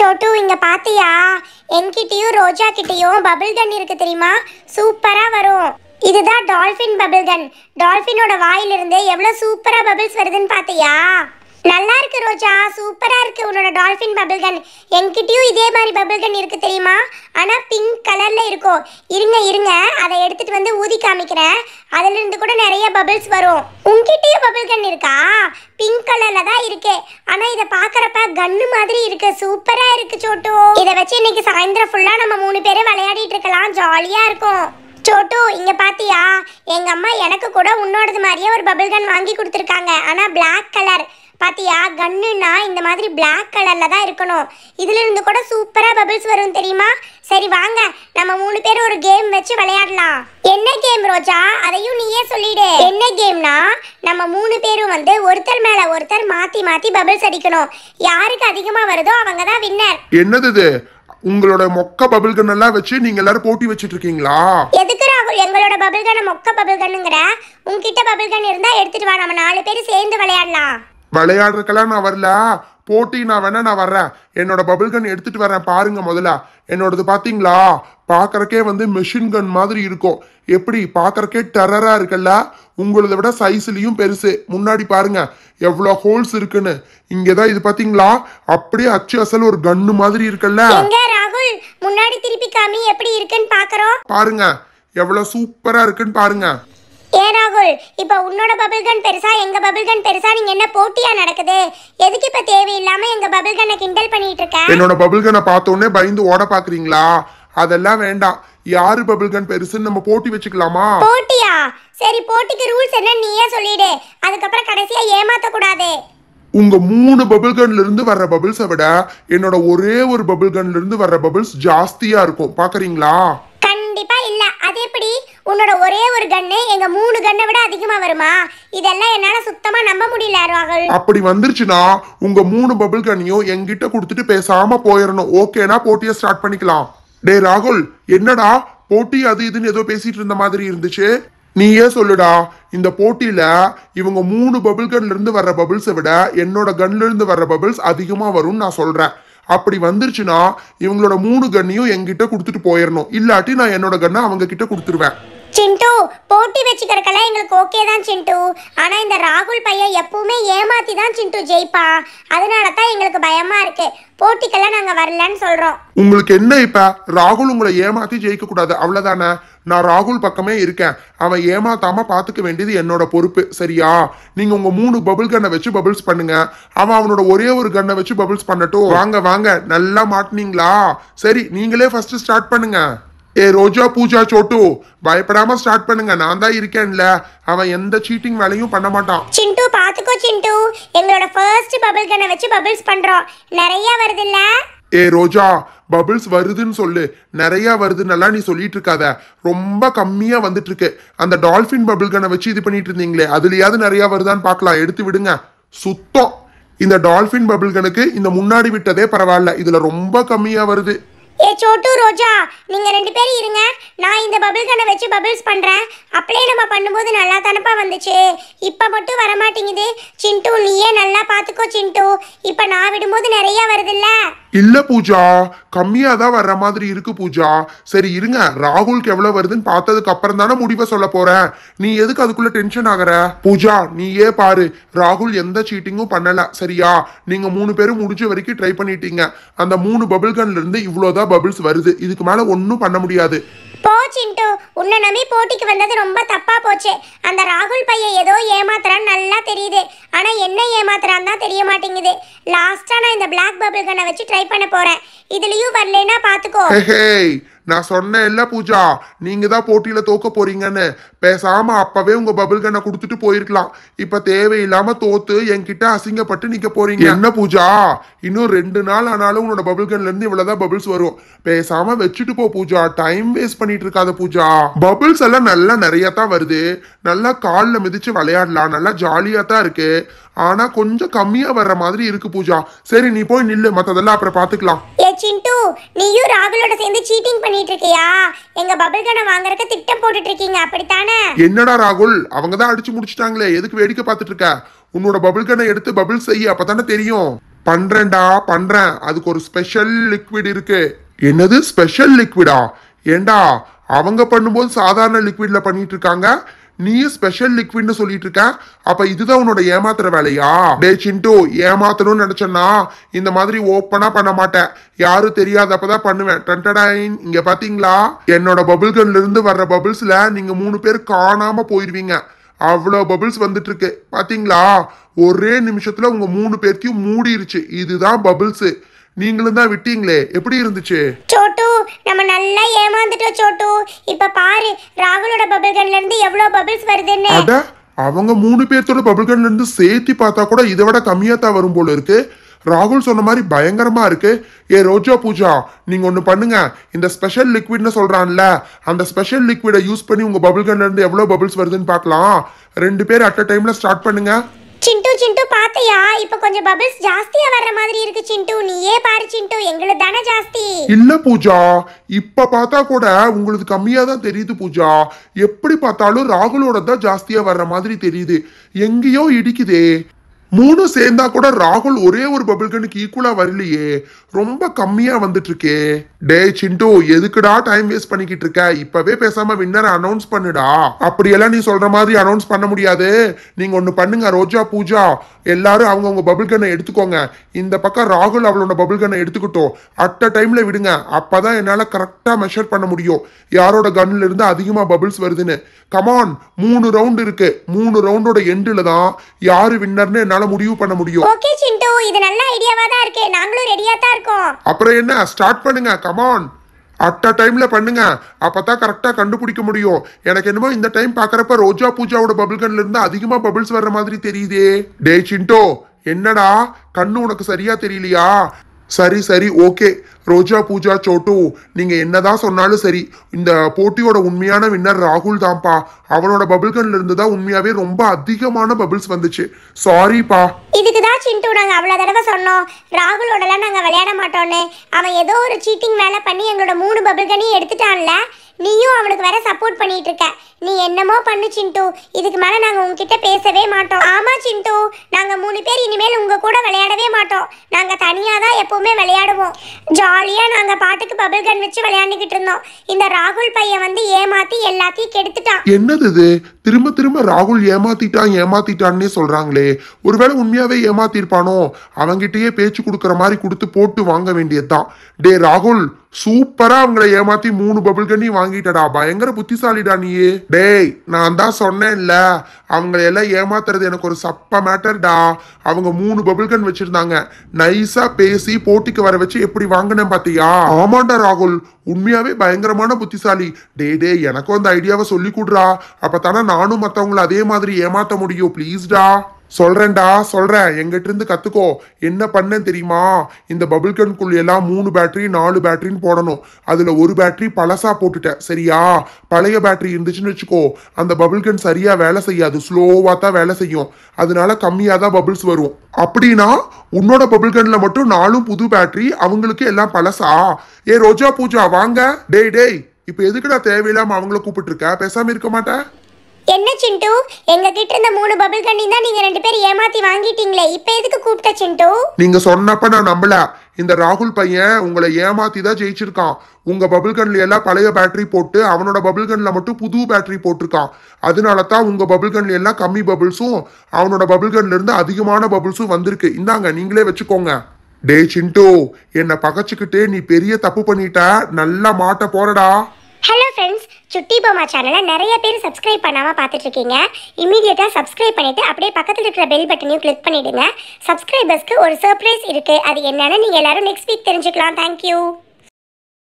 சோட்டு இங்கே பார்த்தியா என்கிட்டயும் ரோஜா கிட்டேயும் பபிள் கன் இருக்கு தெரியுமா சூப்பராக வரும் இதுதான் டால்ஃபின் பபிள் கன் டால்ஃபினோட வாயிலிருந்து எவ்வளோ சூப்பராக பபிள்ஸ் வருதுன்னு பார்த்தியா நல்லா இருக்கு ரோஜா சூப்பரா இருக்கு உன்னோட டால்ஃபின் பபிள் கன் என்கிட்டயும் இதே மாதிரி பபிள் கன் இருக்கு தெரியுமா ஆனா பிங்க் கலர்ல இருக்கும் இருங்க இருங்க அதை எடுத்துட்டு வந்து ஊதி காமிக்கிறேன் அதுல இருந்து கூட நிறைய பபிள்ஸ் வரும் உங்ககிட்டயும் பபிள் கன் இருக்கா பிங்க் கலர்ல தான் இருக்கு ஆனா இதை பாக்குறப்ப கன்னு மாதிரி இருக்கு சூப்பரா இருக்கு சோட்டு இதை வச்சு இன்னைக்கு சாயந்தரம் ஃபுல்லா நம்ம மூணு பேரும் விளையாடிட்டு இருக்கலாம் ஜாலியா இருக்கும் சோட்டு இங்க பாத்தியா எங்கள் அம்மா எனக்கு கூட உன்னோடது மாதிரியே ஒரு பபிள் கன் வாங்கி கொடுத்துருக்காங்க ஆனால் பிளாக் கலர் பாத்தியா கன்னுனா இந்த மாதிரி பிளாக் கலரில் தான் இருக்கணும் இருந்து கூட சூப்பராக பபிள்ஸ் வரும் தெரியுமா சரி வாங்க நம்ம மூணு பேரும் ஒரு கேம் வச்சு விளையாடலாம் என்ன கேம் ரோஜா அதையும் நீயே சொல்லிடு என்ன கேம்னா நம்ம மூணு பேரும் வந்து ஒருத்தர் மேல ஒருத்தர் மாத்தி மாத்தி பபிள்ஸ் அடிக்கணும் யாருக்கு அதிகமா வருதோ அவங்க தான் வின்னர் என்னது இது உங்களோட மொக்க பபிள் கன் எல்லாம் வச்சு நீங்க எல்லாரும் போட்டி வச்சிட்டு இருக்கீங்களா எதுக்கு ராகுல் எங்களோட பபிள் கன் மொக்க பபிள் கன்ங்கற உன்கிட்ட பபிள் கன் இருந்தா எடுத்துட்டு வா நம்ம நாலு பேரும் சேர்ந்து விளையாடலாம் விளையாடுறக்கெல்லாம் நான் வரல போட்டி நான் வேணா நான் வர்றேன் என்னோட பபிள் கன் எடுத்துட்டு வரேன் பாருங்க முதல்ல என்னோடது பாத்தீங்களா பாக்குறக்கே வந்து மிஷின் கன் மாதிரி இருக்கும் எப்படி பாக்குறக்கே டெரரா இருக்குல்ல உங்களதை விட சைஸ்லயும் பெருசு முன்னாடி பாருங்க எவ்வளோ ஹோல்ஸ் இருக்குன்னு இங்கதான் இது பாத்தீங்களா அப்படியே அச்சு அசல் ஒரு கன்னு மாதிரி இருக்குல்ல முன்னாடி திருப்பி காமி எப்படி இருக்குன்னு பாக்குறோம் பாருங்க எவ்வளவு சூப்பரா இருக்குன்னு பாருங்க ஏ ராகுல் இப்போ உன்னோட பபிள் கன் பெருசா எங்க பபிள் கன் பெருசா நீங்க என்ன போட்டியா நடக்குது எதுக்கு இப்ப தேவையில்லாம எங்க பபிள் கனை கிண்டல் பண்ணிட்டு இருக்க என்னோட பபிள் கனை பார்த்த உடனே பயந்து ஓட பாக்குறீங்களா அதெல்லாம் வேண்டாம் யாரு பபிள் கன் பெருசுன்னு நம்ம போட்டி வச்சுக்கலாமா போட்டியா சரி போட்டிக்கு ரூல்ஸ் என்ன நீயே சொல்லிடு அதுக்கப்புறம் கடைசியா ஏமாத்த கூடாது உங்க மூணு பபிள் கன்ல இருந்து வர்ற பபிள்ஸை விட என்னோட ஒரே ஒரு பபிள் கன்ல இருந்து வர்ற பபிள்ஸ் ஜாஸ்தியா இருக்கும் பாக்குறீங்களா உன்னோட ஒரே ஒரு கண்ணு எங்க மூணு கண்ணை விட அதிகமா வருமா இதெல்லாம் என்னால சுத்தமா நம்ப முடியல ராகுல் அப்படி வந்துருச்சுன்னா உங்க மூணு பபிள் கண்ணையும் என்கிட்ட கொடுத்துட்டு பேசாம போயிடணும் ஓகேனா போட்டியை ஸ்டார்ட் பண்ணிக்கலாம் டே ராகுல் என்னடா போட்டி அது இதுன்னு ஏதோ பேசிட்டு இருந்த மாதிரி இருந்துச்சு நீயே சொல்லுடா இந்த போட்டியில இவங்க மூணு பபிள் கன்ல இருந்து வர்ற பபிள்ஸை விட என்னோட கன்ல இருந்து வர்ற பபிள்ஸ் அதிகமா வரும்னு நான் சொல்றேன் அப்படி வந்துருச்சுன்னா இவங்களோட மூணு கன்னையும் என்கிட்ட கொடுத்துட்டு போயிடணும் இல்லாட்டி நான் என்னோட கன்னை அவங்க கிட்ட கொடுத்துருவேன் சிண்டு போட்டி வச்சுக்கிறக்கெல்லாம் எங்களுக்கு ஓகே தான் சிண்டு ஆனால் இந்த ராகுல் பையன் எப்பவுமே ஏமாத்தி தான் சிண்டு ஜெயிப்பா அதனால தான் எங்களுக்கு பயமா இருக்கு போட்டிக்கெல்லாம் நாங்கள் வரலன்னு சொல்றோம் உங்களுக்கு என்ன இப்ப ராகுல் உங்களை ஏமாத்தி ஜெயிக்க கூடாது அவ்வளவுதானே நான் ராகுல் பக்கமே இருக்கேன் அவன் ஏமாத்தாம பாத்துக்க வேண்டியது என்னோட பொறுப்பு சரியா நீங்க உங்க மூணு பபுள் கன்னை வச்சு பபுள்ஸ் பண்ணுங்க அவன் அவனோட ஒரே ஒரு கன்னை வச்சு பபுள்ஸ் பண்ணட்டும் வாங்க வாங்க நல்லா மாட்டினீங்களா சரி நீங்களே ஃபர்ஸ்ட் ஸ்டார்ட் பண்ணுங்க ஏ ரோஜா பூஜா சோட்டு பயப்படாம ஸ்டார்ட் பண்ணுங்க நான் தான் இருக்கேன்ல அவன் எந்த சீட்டிங் வேலையும் பண்ண மாட்டான் சிண்டு பாத்துக்கோ சிண்டு எங்களோட ஃபர்ஸ்ட் பபிள் கன வச்சு பபிள்ஸ் பண்றோம் நிறைய வருது இல்ல ஏ ரோஜா பபிள்ஸ் வருதுன்னு சொல்லு நிறைய வருதுன்னெல்லாம் நீ சொல்லிட்டு இருக்காத ரொம்ப கம்மியா வந்துட்டு இருக்கு அந்த டால்ஃபின் பபிள் கனை வச்சு இது பண்ணிட்டு இருந்தீங்களே அதுலயாவது நிறைய வருதான்னு பார்க்கலாம் எடுத்து விடுங்க சுத்தம் இந்த டால்ஃபின் பபிள் கனுக்கு இந்த முன்னாடி விட்டதே பரவாயில்ல இதுல ரொம்ப கம்மியா வருது ஏ சோட்டு ரோஜா நீங்கள் ரெண்டு பேரும் இருங்க நான் இந்த பபிள் கண்ணை வச்சு பபிள்ஸ் பண்ணுறேன் அப்படியே நம்ம பண்ணும்போது நல்லா தனப்பாக வந்துச்சு இப்போ மட்டும் வரமாட்டேங்குது சிண்டு நீயே நல்லா பார்த்துக்கோ சிண்டு இப்போ நான் விடும்போது நிறையா வருதுல்ல இல்லை பூஜா கம்மியாக தான் வர்ற மாதிரி இருக்கு பூஜா சரி இருங்க ராகுலுக்கு எவ்வளோ வருதுன்னு பார்த்ததுக்கு அப்புறம் தானே முடிவை சொல்ல போகிறேன் நீ எதுக்கு அதுக்குள்ளே டென்ஷன் ஆகிற பூஜா நீயே பாரு ராகுல் எந்த சீட்டிங்கும் பண்ணலை சரியா நீங்கள் மூணு பேரும் முடிஞ்ச வரைக்கும் ட்ரை பண்ணிட்டீங்க அந்த மூணு பபிள் கன்லேருந்து இவ்வளோதான் பபிள்ஸ் வருது இதுக்கு மேலே ஒன்றும் பண்ண முடியாது சிண்டு உன்னை நம்பி போட்டிக்கு வந்தது ரொம்ப தப்பா போச்சு அந்த ராகுல் பையன் ஏதோ ஏமாத்துறான்னு நல்லா தெரியுது ஆனா என்ன ஏமாத்துறான்னு தான் தெரிய மாட்டேங்குது லாஸ்டா நான் இந்த பிளாக் பபிள் கண்ணை வச்சு ட்ரை பண்ண போறேன் இதுலயும் வரலன்னா பாத்துக்கோ நான் சொன்னேன் இல்ல பூஜா நீங்க தான் போட்டியில தோக்க போறீங்கன்னு பேசாம அப்பவே உங்க பபுள் கண்ணை கொடுத்துட்டு போயிருக்கலாம் இப்ப தேவையில்லாம தோத்து என்கிட்ட அசிங்கப்பட்டு நிக்க போறீங்க என்ன பூஜா இன்னும் ரெண்டு நாள் ஆனாலும் உன்னோட பபுள் கண்ல இருந்து இவ்வளவுதான் பபிள்ஸ் வரும் பேசாம வச்சுட்டு போ பூஜா டைம் வேஸ்ட் பண்ணிட்டு இருக்காத பூஜா பபிள்ஸ் எல்லாம் நல்லா நிறைய தான் வருது நல்லா காலில் மிதிச்சு விளையாடலாம் நல்லா ஜாலியா தான் இருக்கு ஆனா கொஞ்சம் கம்மியா வர்ற மாதிரி இருக்கு பூஜா சரி நீ போய் நில்லு மத்ததெல்லாம் அப்புறம் பாத்துக்கலாம் ஏ சிண்டு நீயும் ராகுலோட சேர்ந்து சீட்டிங் பண்ணிட்டு இருக்கியா எங்க பபிள் கனை வாங்குறதுக்கு திட்டம் போட்டுட்டு இருக்கீங்க அப்படித்தானே என்னடா ராகுல் அவங்க தான் அடிச்சு முடிச்சிட்டாங்களே எதுக்கு வேடிக்கை பார்த்துட்டு இருக்க உன்னோட பபிள் கனை எடுத்து பபிள் செய்ய அப்பதானே தெரியும் பண்றேன்டா பண்றேன் அதுக்கு ஒரு ஸ்பெஷல் லிக்விட் இருக்கு என்னது ஸ்பெஷல் லிக்விடா ஏண்டா அவங்க பண்ணும்போது சாதாரண லிக்விட்ல பண்ணிட்டு இருக்காங்க நீயும் ஸ்பெஷல் லிக்விட்னு சொல்லிட்டு இருக்க அப்ப இதுதான் உன்னோட ஏமாத்துற வேலையா டே சிண்டு ஏமாத்தணும்னு நினைச்சேன்னா இந்த மாதிரி ஓப்பனா பண்ண மாட்டேன் யாரும் தெரியாதப்பதான் பண்ணுவேன் டென்டடாயின் இங்க பாத்தீங்களா என்னோட பபுள் கன்ல இருந்து வர்ற பபுள்ஸ்ல நீங்க மூணு பேர் காணாம போயிருவீங்க அவ்வளோ பபுள்ஸ் வந்துட்டு இருக்கு பாத்தீங்களா ஒரே நிமிஷத்துல உங்க மூணு பேர்த்தையும் மூடிருச்சு இதுதான் பபுள்ஸ் நீங்களும் தான் விட்டீங்களே எப்படி இருந்துச்சு நல்லா ஏமாந்துட்டோம் சோட்டு இப்ப பாரு ராகுலோட பபிள் கன்ல இருந்து எவ்வளவு பபிள்ஸ் வருதுன்னு அட அவங்க மூணு பேர்த்தோட பபிள் கன்ல இருந்து சேர்த்து பார்த்தா கூட இதை விட கம்மியா தான் வரும் போல இருக்கு ராகுல் சொன்ன மாதிரி பயங்கரமா இருக்கு ஏ ரோஜா பூஜா நீங்க ஒன்று பண்ணுங்க இந்த ஸ்பெஷல் லிக்விட்னு சொல்றான்ல அந்த ஸ்பெஷல் லிக்விடை யூஸ் பண்ணி உங்க பபிள் கன்ல இருந்து எவ்வளவு பபிள்ஸ் வருதுன்னு பார்க்கலாம் ரெண்டு பேர் அட் அ டைம்ல ஸ்டார்ட் பண்ணுங்க சிண்டு சிண்டு பாத்தியா இப்ப கொஞ்சம் பபிள்ஸ் ஜாஸ்தியா வர்ற மாதிரி இருக்கு சிண்டு நீயே பாரு சிண்டு எங்களுக்கு தானே ஜாஸ்தி இல்ல பூஜா இப்ப பார்த்தா கூட உங்களுக்கு கம்மியா தான் தெரியுது பூஜா எப்படி பார்த்தாலும் ராகுலோட தான் ஜாஸ்தியா வர்ற மாதிரி தெரியுது எங்கேயோ இடிக்குதே மூணும் சேர்ந்தா கூட ராகுல் ஒரே ஒரு பபிள்கனுக்கு ஈக்குவலா வரலையே ரொம்ப கம்மியா வந்துட்டு இருக்கே டே சிண்டு எதுக்குடா டைம் வேஸ்ட் பண்ணிக்கிட்டு இருக்க இப்பவே பேசாம வின்னர் அனௌன்ஸ் பண்ணுடா அப்படியெல்லாம் நீ சொல்ற மாதிரி அனௌன்ஸ் பண்ண முடியாது நீங்க ஒண்ணு பண்ணுங்க ரோஜா பூஜா எல்லாரும் அவங்கவுங்க பபிள்கனை எடுத்துக்கோங்க இந்த பக்கம் ராகுல் அவளோட பபிள்கனை எடுத்துக்கிட்டோம் அட்ட டைம்ல விடுங்க அப்பதான் என்னால கரெக்டா மெஷர் பண்ண முடியும் யாரோட கன்ல இருந்து அதிகமா பபிள்ஸ் வருதுன்னு கமான் மூணு ரவுண்ட் இருக்கு மூணு ரவுண்டோட எண்ட்ல தான் யாரு வின்னர்னு என்னால எங்களால முடிவு பண்ண முடியும் ஓகே சிண்டு இது நல்ல ஐடியாவா தான் இருக்கு நாங்களும் ரெடியா தான் இருக்கோம் அப்புறம் என்ன ஸ்டார்ட் பண்ணுங்க ஆன் அட்ட டைம்ல பண்ணுங்க அப்பதான் கரெக்டா கண்டுபிடிக்க முடியும் எனக்கு என்னமோ இந்த டைம் பாக்குறப்ப ரோஜா பூஜாவோட பபிள் கண்ல இருந்து அதிகமா பபிள்ஸ் வர்ற மாதிரி தெரியுதே டே சிண்டோ என்னடா கண்ணு உனக்கு சரியா தெரியலையா சரி சரி ஓகே ரோஜா பூஜா சோட்டு நீங்க என்னதான் சொன்னாலும் சரி இந்த போட்டியோட உண்மையான வின்னர் ராகுல் தான்ப்பா அவனோட பபிள்கன்ல இருந்து தான் உண்மையாவே ரொம்ப அதிகமான பபிள்ஸ் வந்துச்சு சாரிப்பா இதுக்கு தான் சிண்டு நாங்க அவ்வளவு தடவை சொன்னோம் ராகுலோடலாம் நாங்க விளையாட மாட்டோம்னு அவன் ஏதோ ஒரு சீட்டிங் வேலை பண்ணி எங்களோட மூணு பபிள்கனையும் எடுத்துட்டான்ல நீயும் அவனுக்கு வேற சப்போர்ட் பண்ணிட்டு இருக்க நீ என்னமோ பண்ணு சிண்டு இதுக்கு மேல நாங்க உங்ககிட்ட பேசவே மாட்டோம் ஆமா சிண்டு நாங்க மூணு பேர் இனிமேல் உங்க கூட விளையாடவே மாட்டோம் நாங்க தனியா தான் எப்பவுமே விளையாடுவோம் ஜா ஜாலியாக நாங்கள் பாட்டுக்கு பபிள் கன் வச்சு விளையாண்டுக்கிட்டு இருந்தோம் இந்த ராகுல் பையன் வந்து ஏமாற்றி எல்லாத்தையும் கெடுத்துட்டான் என்னது இது திரும்ப திரும்ப ராகுல் ஏமாத்திட்டான் ஏமாத்திட்டான்னே சொல்றாங்களே ஒருவேளை உண்மையாவே ஏமாத்திருப்பானோ அவங்கிட்டயே பேச்சு கொடுக்குற மாதிரி கொடுத்து போட்டு வாங்க வேண்டியதுதான் டே ராகுல் சூப்பரா அவங்கள ஏமாத்தி மூணு பபுள் கண்ணி வாங்கிட்டடா பயங்கர புத்திசாலிடா நீயே டேய் நான் தான் சொன்னேன்ல அவங்கள எல்லாம் ஏமாத்துறது எனக்கு ஒரு சப்ப மேட்டர்டா அவங்க மூணு பபுள் கன் வச்சிருந்தாங்க நைஸா பேசி போட்டிக்கு வர வச்சு எப்படி வாங்கினேன் பாத்தியா ஆமாண்டா ராகுல் உண்மையாவே பயங்கரமான புத்திசாலி டே டே எனக்கும் அந்த ஐடியாவை சொல்லி கொடுறா அப்போ தானே நானும் மற்றவங்களை அதே மாதிரி ஏமாற்ற முடியும் ப்ளீஸ்டா சொல்றேன்டா சொல்றேன் எங்கிட்ட இருந்து கத்துக்கோ என்ன பண்ணேன் தெரியுமா இந்த பபுள் கன்குள் எல்லாம் மூணு பேட்டரி நாலு பேட்டரின்னு போடணும் அதுல ஒரு பேட்டரி பழசா போட்டுட்டேன் சரியா பழைய பேட்டரி இருந்துச்சுன்னு வச்சுக்கோ அந்த பபுள் கன் சரியா வேலை செய்யாது ஸ்லோவா தான் வேலை செய்யும் அதனால கம்மியா தான் பபுள்ஸ் வரும் அப்படின்னா உன்னோட பபுள் கனில் மட்டும் நாலும் புது பேட்டரி அவங்களுக்கு எல்லாம் பழசா ஏ ரோஜா பூஜா வாங்க டேய் டேய் இப்போ எதுக்குடா தேவையில்லாம அவங்கள கூப்பிட்டு இருக்க பேசாம இருக்க மாட்டேன் என்ன சிண்டு எங்க கிட்ட இருந்த மூணு பபிள் கண்ணி தான் நீங்க ரெண்டு பேரும் ஏமாத்தி வாங்கிட்டீங்களே இப்போ எதுக்கு கூப்பிட்ட சிண்டு நீங்க சொன்னப்ப நான் நம்பல இந்த ராகுல் பையன் உங்களை ஏமாத்தி தான் ஜெயிச்சிருக்கான் உங்க பபிள் கன்ல எல்லாம் பழைய பேட்டரி போட்டு அவனோட பபிள் கன்ல மட்டும் புது பேட்டரி போட்டிருக்கான் அதனால தான் உங்க பபிள் கன்ல எல்லாம் கம்மி பபிள்ஸும் அவனோட பபிள் கன்ல இருந்து அதிகமான பபிள்ஸும் வந்திருக்கு இந்தாங்க நீங்களே வச்சுக்கோங்க டே சிண்டு என்னை பகச்சுக்கிட்டே நீ பெரிய தப்பு பண்ணிட்ட நல்லா மாட்ட போறடா ஹலோ ஃப்ரெண்ட்ஸ் சுட்டி பொம்மா சேனலை நிறைய பேர் சப்ஸ்கிரைப் பண்ணாமல் பார்த்துட்ருக்கீங்க இமீடியட்டாக சப்ஸ்கிரைப் பண்ணிவிட்டு அப்படியே பக்கத்தில் இருக்கிற பெல் பட்டனையும் கிளிக் பண்ணிவிடுங்க சப்ஸ்கிரைபர்ஸ்க்கு ஒரு சர்ப்ரைஸ் இருக்குது அது என்னென்னு நீங்கள் எல்லோரும் நெக்ஸ்ட் வீக் தெரிஞ்சுக்கலாம் தேங்க்யூ